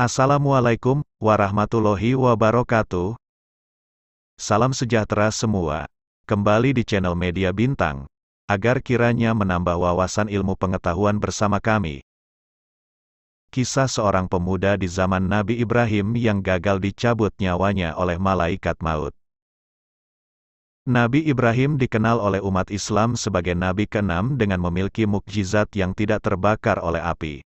Assalamualaikum warahmatullahi wabarakatuh. Salam sejahtera semua. Kembali di channel Media Bintang, agar kiranya menambah wawasan ilmu pengetahuan bersama kami. Kisah seorang pemuda di zaman Nabi Ibrahim yang gagal dicabut nyawanya oleh malaikat maut. Nabi Ibrahim dikenal oleh umat Islam sebagai nabi keenam dengan memiliki mukjizat yang tidak terbakar oleh api.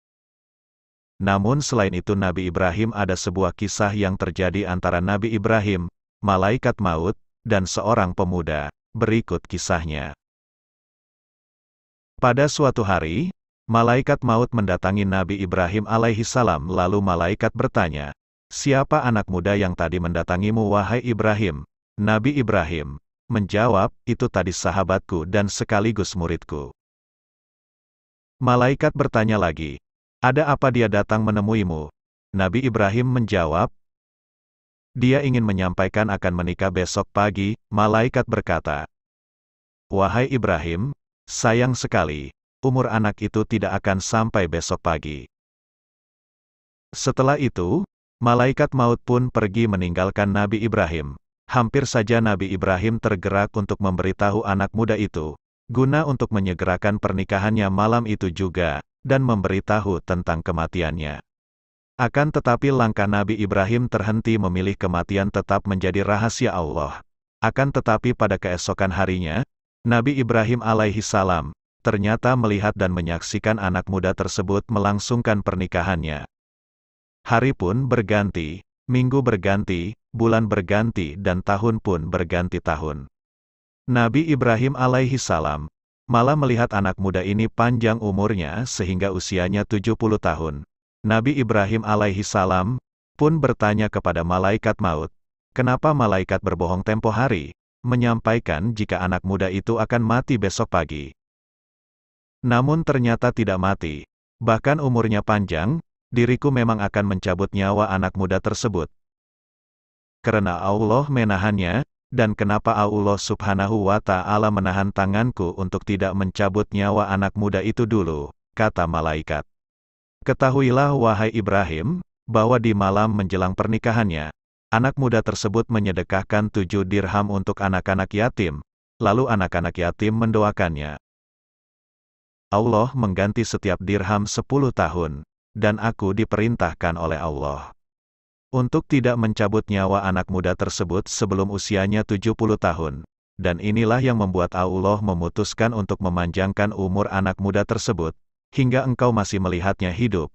Namun selain itu Nabi Ibrahim ada sebuah kisah yang terjadi antara Nabi Ibrahim, malaikat maut, dan seorang pemuda. Berikut kisahnya. Pada suatu hari, malaikat maut mendatangi Nabi Ibrahim alaihi salam lalu malaikat bertanya, Siapa anak muda yang tadi mendatangimu wahai Ibrahim? Nabi Ibrahim menjawab, itu tadi sahabatku dan sekaligus muridku. Malaikat bertanya lagi, ada apa dia datang menemuimu? Nabi Ibrahim menjawab, Dia ingin menyampaikan akan menikah besok pagi, malaikat berkata, Wahai Ibrahim, sayang sekali, umur anak itu tidak akan sampai besok pagi. Setelah itu, malaikat maut pun pergi meninggalkan Nabi Ibrahim. Hampir saja Nabi Ibrahim tergerak untuk memberitahu anak muda itu, guna untuk menyegerakan pernikahannya malam itu juga dan memberitahu tentang kematiannya. Akan tetapi langkah Nabi Ibrahim terhenti memilih kematian tetap menjadi rahasia Allah. Akan tetapi pada keesokan harinya, Nabi Ibrahim alaihi salam, ternyata melihat dan menyaksikan anak muda tersebut melangsungkan pernikahannya. Hari pun berganti, minggu berganti, bulan berganti dan tahun pun berganti tahun. Nabi Ibrahim alaihi salam, Malah melihat anak muda ini panjang umurnya sehingga usianya 70 tahun. Nabi Ibrahim alaihi salam pun bertanya kepada malaikat maut, "Kenapa malaikat berbohong tempo hari, menyampaikan jika anak muda itu akan mati besok pagi?" Namun ternyata tidak mati. Bahkan umurnya panjang, diriku memang akan mencabut nyawa anak muda tersebut. Karena Allah menahannya, dan kenapa Allah subhanahu wa ta'ala menahan tanganku untuk tidak mencabut nyawa anak muda itu dulu, kata malaikat. Ketahuilah wahai Ibrahim, bahwa di malam menjelang pernikahannya, anak muda tersebut menyedekahkan tujuh dirham untuk anak-anak yatim, lalu anak-anak yatim mendoakannya. Allah mengganti setiap dirham sepuluh tahun, dan aku diperintahkan oleh Allah untuk tidak mencabut nyawa anak muda tersebut sebelum usianya 70 tahun. Dan inilah yang membuat Allah memutuskan untuk memanjangkan umur anak muda tersebut, hingga engkau masih melihatnya hidup.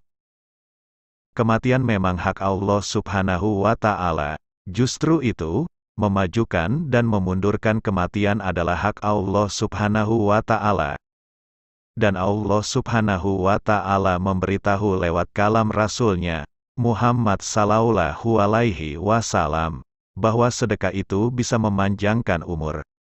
Kematian memang hak Allah subhanahu wa ta'ala. Justru itu, memajukan dan memundurkan kematian adalah hak Allah subhanahu wa ta'ala. Dan Allah subhanahu wa ta'ala memberitahu lewat kalam Rasulnya, Muhammad Sallallahu Alaihi Wasallam bahwa sedekah itu bisa memanjangkan umur,